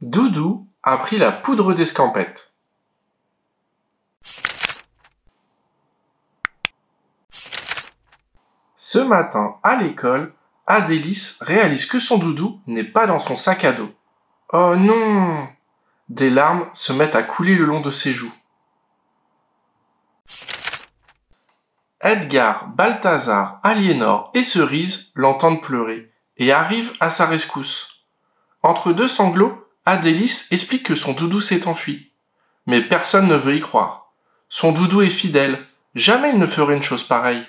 Doudou a pris la poudre d'escampette. Ce matin, à l'école, Adélice réalise que son doudou n'est pas dans son sac à dos. Oh non Des larmes se mettent à couler le long de ses joues. Edgar, Balthazar, Aliénor et Cerise l'entendent pleurer et arrivent à sa rescousse. Entre deux sanglots, Adélis explique que son doudou s'est enfui. Mais personne ne veut y croire. Son doudou est fidèle. Jamais il ne ferait une chose pareille.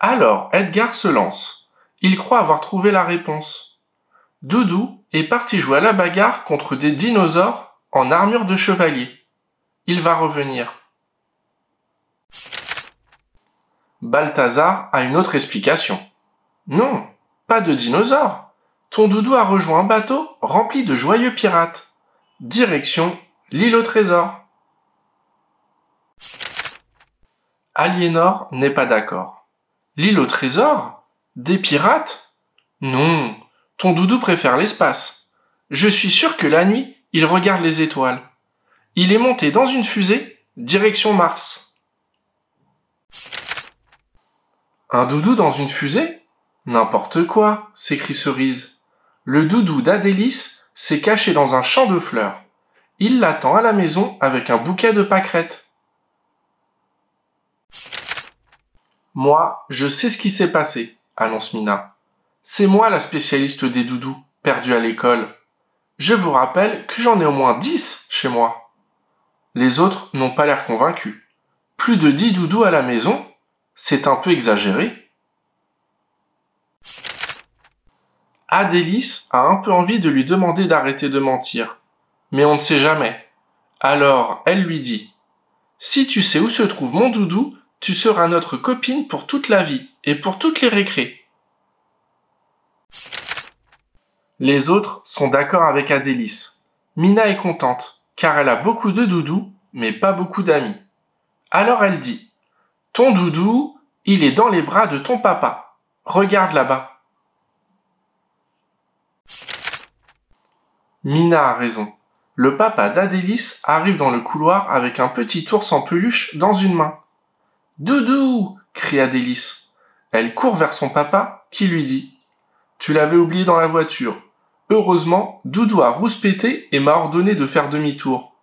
Alors, Edgar se lance. Il croit avoir trouvé la réponse. Doudou est parti jouer à la bagarre contre des dinosaures en armure de chevalier. Il va revenir. Balthazar a une autre explication. Non, pas de dinosaures ton doudou a rejoint un bateau rempli de joyeux pirates. Direction l'île au trésor. Aliénor n'est pas d'accord. L'île au trésor Des pirates Non, ton doudou préfère l'espace. Je suis sûr que la nuit, il regarde les étoiles. Il est monté dans une fusée, direction Mars. Un doudou dans une fusée N'importe quoi, s'écrit Cerise. Le doudou d'Adélis s'est caché dans un champ de fleurs. Il l'attend à la maison avec un bouquet de pâquerettes. Moi, je sais ce qui s'est passé, annonce Mina. C'est moi la spécialiste des doudous, perdus à l'école. Je vous rappelle que j'en ai au moins dix chez moi. Les autres n'ont pas l'air convaincus. Plus de dix doudous à la maison C'est un peu exagéré, Adélis a un peu envie de lui demander d'arrêter de mentir. Mais on ne sait jamais. Alors, elle lui dit Si tu sais où se trouve mon doudou, tu seras notre copine pour toute la vie et pour toutes les récrés. Les autres sont d'accord avec Adélis. Mina est contente, car elle a beaucoup de doudous, mais pas beaucoup d'amis. Alors elle dit Ton doudou, il est dans les bras de ton papa. Regarde là-bas. Mina a raison. Le papa d'Adélis arrive dans le couloir avec un petit ours en peluche dans une main. Doudou crie Adélis. Elle court vers son papa qui lui dit Tu l'avais oublié dans la voiture. Heureusement, Doudou a rouspété et m'a ordonné de faire demi-tour.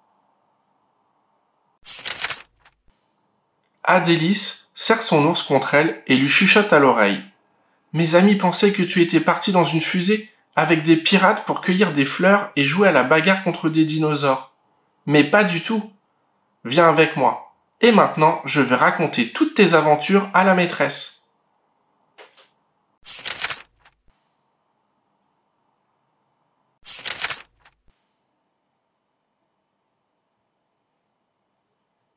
Adélis serre son ours contre elle et lui chuchote à l'oreille. Mes amis pensaient que tu étais parti dans une fusée avec des pirates pour cueillir des fleurs et jouer à la bagarre contre des dinosaures. Mais pas du tout. Viens avec moi. Et maintenant, je vais raconter toutes tes aventures à la maîtresse.